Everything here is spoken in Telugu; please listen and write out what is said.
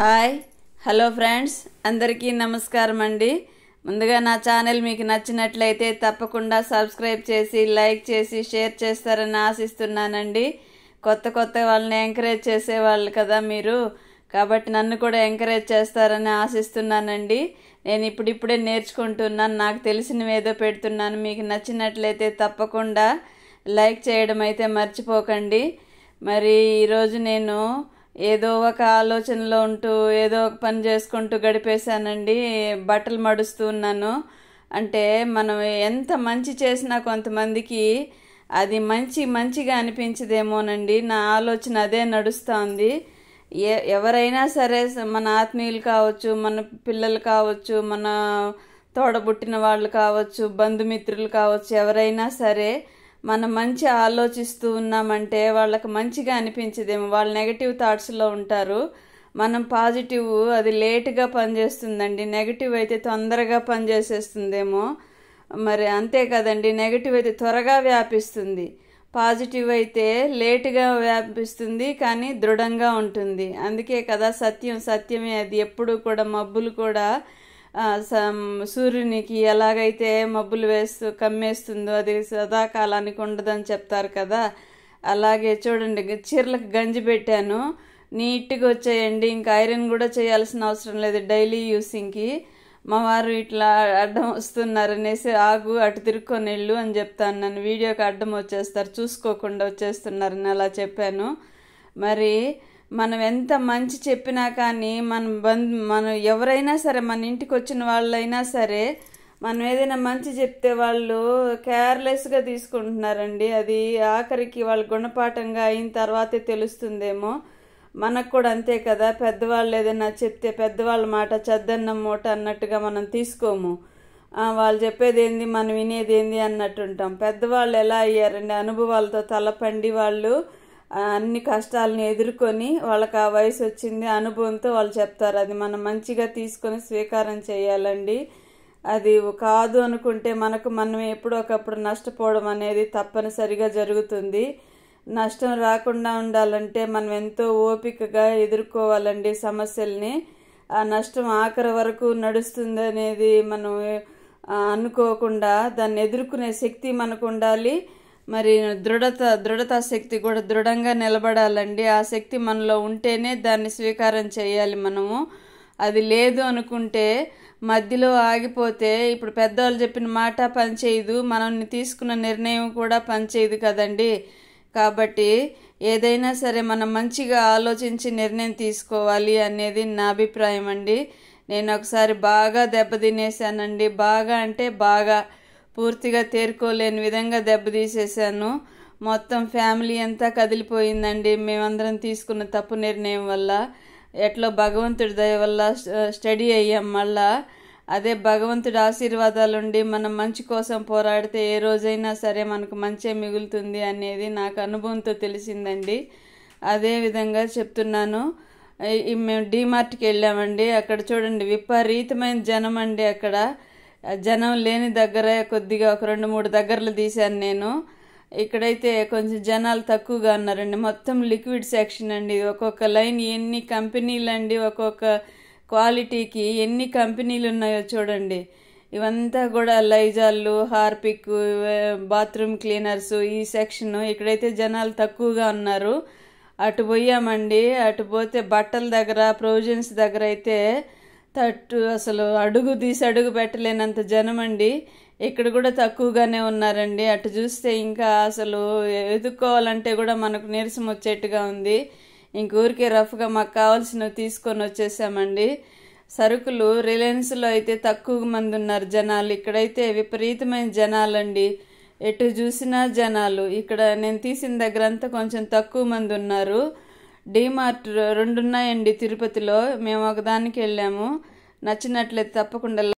హాయ్ హలో ఫ్రెండ్స్ అందరికీ నమస్కారం అండి ముందుగా నా ఛానల్ మీకు నచ్చినట్లయితే తప్పకుండా సబ్స్క్రైబ్ చేసి లైక్ చేసి షేర్ చేస్తారని ఆశిస్తున్నానండి కొత్త కొత్త వాళ్ళని ఎంకరేజ్ చేసేవాళ్ళు కదా మీరు కాబట్టి నన్ను కూడా ఎంకరేజ్ చేస్తారని ఆశిస్తున్నానండి నేను ఇప్పుడిప్పుడే నేర్చుకుంటున్నాను నాకు తెలిసినవి ఏదో పెడుతున్నాను మీకు నచ్చినట్లయితే తప్పకుండా లైక్ చేయడం అయితే మర్చిపోకండి మరి ఈరోజు నేను ఏదో ఒక ఆలోచనలో ఉంటూ ఏదో ఒక పని చేసుకుంటూ గడిపేశానండి బట్టలు మడుస్తూ ఉన్నాను అంటే మనం ఎంత మంచి చేసినా కొంతమందికి అది మంచి మంచిగా అనిపించదేమోనండి నా ఆలోచన అదే నడుస్తుంది ఏ ఎవరైనా సరే మన ఆత్మీయులు కావచ్చు మన పిల్లలు కావచ్చు మన తోడబుట్టిన వాళ్ళు కావచ్చు బంధుమిత్రులు కావచ్చు ఎవరైనా సరే మనం మంచి ఆలోచిస్తూ ఉన్నామంటే వాళ్ళకి మంచిగా అనిపించదేమో వాళ్ళు నెగటివ్ థాట్స్లో ఉంటారు మనం పాజిటివ్ అది లేటుగా పనిచేస్తుందండి నెగటివ్ అయితే తొందరగా పనిచేసేస్తుందేమో మరి అంతే కదండి నెగటివ్ అయితే త్వరగా వ్యాపిస్తుంది పాజిటివ్ అయితే లేటుగా వ్యాపిస్తుంది కానీ దృఢంగా ఉంటుంది అందుకే కదా సత్యం సత్యమే అది ఎప్పుడు కూడా మబ్బులు కూడా సూర్యునికి ఎలాగైతే మబ్బులు వేస్తూ కమ్మేస్తుందో అది సదాకాలానికి ఉండదని చెప్తారు కదా అలాగే చూడండి చీరలకు గంజి పెట్టాను నీట్గా వచ్చేయండి ఇంకా ఐరన్ కూడా చేయాల్సిన అవసరం లేదు డైలీ యూసింగ్కి మా వారు ఇట్లా అడ్డం వస్తున్నారు అనేసి ఆగు అటు తిరుక్కొని వెళ్ళు అని చెప్తాను నన్ను వీడియోకి అడ్డం వచ్చేస్తారు చూసుకోకుండా వచ్చేస్తున్నారని అలా చెప్పాను మరి మనం ఎంత మంచి చెప్పినా కానీ మన బంధు మనం ఎవరైనా సరే మన ఇంటికి వచ్చిన వాళ్ళైనా సరే మనం ఏదైనా మంచి చెప్తే వాళ్ళు కేర్లెస్గా తీసుకుంటున్నారండి అది ఆఖరికి వాళ్ళ గుణపాఠంగా అయిన తర్వాతే తెలుస్తుందేమో మనకు కూడా అంతే కదా పెద్దవాళ్ళు ఏదైనా చెప్తే పెద్దవాళ్ళ మాట చద్దన్న మూట అన్నట్టుగా మనం తీసుకోము వాళ్ళు చెప్పేది ఏంది మనం వినేది ఏంది అన్నట్టుంటాం పెద్దవాళ్ళు ఎలా అయ్యారండి అనుభవాలతో తలపండి వాళ్ళు అన్ని కష్టాలను ఎదుర్కొని వాళ్ళకి ఆ వయసు వచ్చింది అనుభవంతో వాళ్ళు చెప్తారు అది మనం మంచిగా తీసుకొని స్వీకారం చేయాలండి అది కాదు అనుకుంటే మనకు మనం ఎప్పుడొకప్పుడు నష్టపోవడం అనేది తప్పనిసరిగా జరుగుతుంది నష్టం రాకుండా ఉండాలంటే మనం ఎంతో ఓపికగా ఎదుర్కోవాలండి సమస్యల్ని ఆ నష్టం ఆఖరి వరకు నడుస్తుంది అనేది మనం అనుకోకుండా దాన్ని ఎదుర్కొనే శక్తి మనకు ఉండాలి మరి దృఢత దృఢత శక్తి కూడా దృఢంగా నిలబడాలండి ఆ శక్తి మనలో ఉంటేనే దాన్ని స్వీకారం చేయాలి మనము అది లేదు అనుకుంటే మధ్యలో ఆగిపోతే ఇప్పుడు పెద్దవాళ్ళు చెప్పిన మాట పనిచేయదు మనల్ని తీసుకున్న నిర్ణయం కూడా పనిచేయదు కదండి కాబట్టి ఏదైనా సరే మనం మంచిగా ఆలోచించి నిర్ణయం తీసుకోవాలి అనేది నా అభిప్రాయం అండి నేను ఒకసారి బాగా దెబ్బతినేసానండి బాగా అంటే బాగా పూర్తిగా తేరుకోలేని విధంగా దెబ్బతీసేసాను మొత్తం ఫ్యామిలీ అంతా కదిలిపోయిందండి మేమందరం తీసుకున్న తప్పు నిర్ణయం వల్ల ఎట్లో భగవంతుడి దయ వల్ల స్టడీ అయ్యాం మళ్ళా అదే భగవంతుడి ఆశీర్వాదాలుండి మనం మంచి కోసం పోరాడితే ఏ రోజైనా సరే మనకు మంచే మిగులుతుంది అనేది నాకు అనుభవంతో తెలిసిందండి అదేవిధంగా చెప్తున్నాను మేము డీమార్ట్కి వెళ్ళామండి అక్కడ చూడండి విపరీతమైన జనం అండి అక్కడ జనం లేని దగ్గర కొద్దిగా ఒక రెండు మూడు దగ్గరలు తీశాను నేను ఇక్కడైతే కొంచెం జనాలు తక్కువగా ఉన్నారండి మొత్తం లిక్విడ్ సెక్షన్ అండి ఒక్కొక్క లైన్ ఎన్ని కంపెనీలు అండి ఒక్కొక్క క్వాలిటీకి ఎన్ని కంపెనీలు ఉన్నాయో చూడండి ఇవంతా కూడా లైజాళ్ళు హార్పిక్ బాత్రూమ్ క్లీనర్స్ ఈ సెక్షన్ ఇక్కడైతే జనాలు తక్కువగా ఉన్నారు అటు పోయామండి అటు పోతే బట్టల దగ్గర ప్రొవిజన్స్ దగ్గర అయితే తట్టు అసలు అడుగు తీసి అడుగు పెట్టలేనంత జనం అండి ఇక్కడ కూడా తక్కువగానే ఉన్నారండి అటు చూస్తే ఇంకా అసలు ఎదుక్కోవాలంటే కూడా మనకు నీరసం వచ్చేట్టుగా ఉంది ఇంక ఊరికే రఫ్గా మాకు కావాల్సినవి తీసుకొని వచ్చేసామండి సరుకులు రిలయన్స్లో అయితే తక్కువ మంది ఉన్నారు జనాలు ఇక్కడైతే విపరీతమైన జనాలండి ఎటు చూసినా జనాలు ఇక్కడ నేను తీసిన దగ్గర అంతా కొంచెం తక్కువ మంది ఉన్నారు డీమార్ట్ రెండున్నాయండి తిరుపతిలో మేము ఒకదానికి వెళ్ళాము నచ్చినట్లయితే తప్పకుండా